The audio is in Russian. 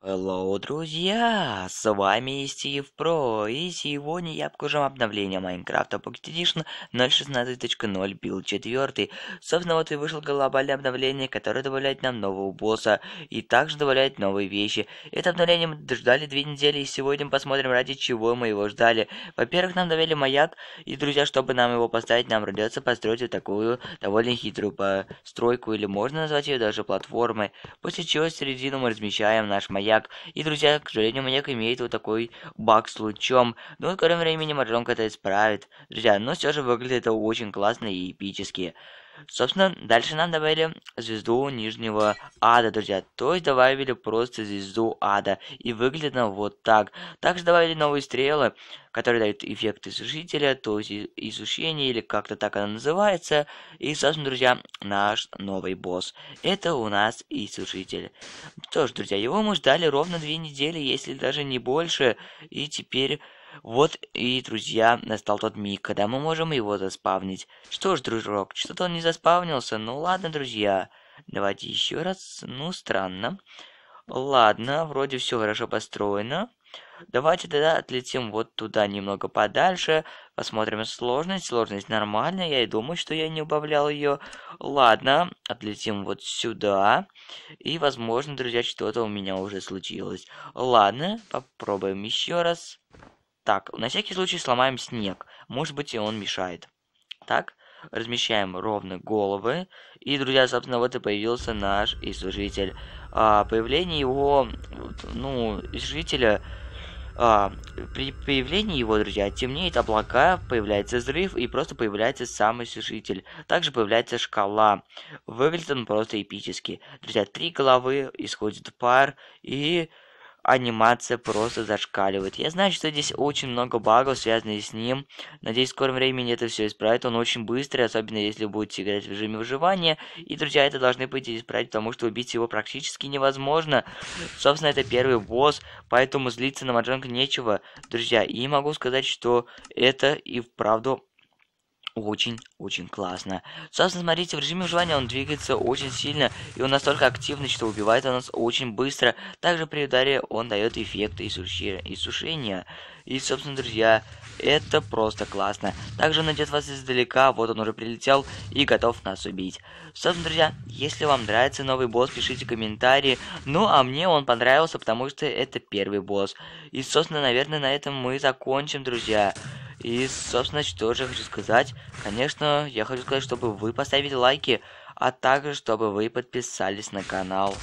Hello, друзья! С вами Стив Про, и сегодня я покажу вам обновление Майнкрафта Pocket Edition 0.16.0 Build 4. Собственно, вот и вышло глобальное обновление, которое добавляет нам нового босса, и также добавляет новые вещи. Это обновление мы ждали две недели, и сегодня мы посмотрим, ради чего мы его ждали. Во-первых, нам довели маяк, и, друзья, чтобы нам его поставить, нам придется построить вот такую довольно хитрую постройку, или можно назвать ее даже платформой, после чего середину мы размещаем наш маяк маяк. И, друзья, к сожалению, маяк имеет вот такой баг с лучом. Но, ну скорым временем Орленка это исправит. Друзья, но все же выглядит это очень классно и эпически. Собственно, дальше нам добавили звезду нижнего ада, друзья. То есть добавили просто звезду ада. И выглядит она вот так. Также добавили новые стрелы, которые дают эффект иссушителя, то есть иссушение, или как-то так она называется. И, собственно, друзья, наш новый босс. Это у нас иссушитель. Что ж, друзья, его мы ждали ровно две недели, если даже не больше. И теперь вот и, друзья, настал тот миг, когда мы можем его заспавнить. Что ж, дружок, что-то он не заспавнился. Ну ладно, друзья, давайте еще раз. Ну, странно. Ладно, вроде все хорошо построено. Давайте тогда отлетим вот туда немного подальше, посмотрим сложность. Сложность нормальная, я и думаю, что я не убавлял ее. Ладно, отлетим вот сюда. И, возможно, друзья, что-то у меня уже случилось. Ладно, попробуем еще раз. Так, на всякий случай сломаем снег. Может быть, и он мешает. Так, размещаем ровно головы. И, друзья, собственно, вот и появился наш изжитель. А, появление его, ну, изжителя... А, при появлении его, друзья, темнеет облака, появляется взрыв и просто появляется самый сушитель. Также появляется шкала. Выглядит он просто эпически. Друзья, три головы, исходит пар и анимация просто зашкаливает. Я знаю, что здесь очень много багов, связанных с ним. Надеюсь, в скором времени это все исправит. Он очень быстрый, особенно если будете играть в режиме выживания. И, друзья, это должны быть исправить, потому что убить его практически невозможно. Собственно, это первый босс, поэтому злиться на Маджонг нечего. Друзья, и могу сказать, что это и вправду очень-очень классно. Собственно, смотрите, в режиме выживания он двигается очень сильно, и он настолько активный, что убивает он нас очень быстро. Также при ударе он дает эффекты иссушения. И, собственно, друзья, это просто классно. Также он идет вас издалека, вот он уже прилетел и готов нас убить. Собственно, друзья, если вам нравится новый босс, пишите комментарии. Ну, а мне он понравился, потому что это первый босс. И, собственно, наверное, на этом мы закончим, друзья. Друзья. И, собственно, что же хочу сказать. Конечно, я хочу сказать, чтобы вы поставили лайки, а также, чтобы вы подписались на канал.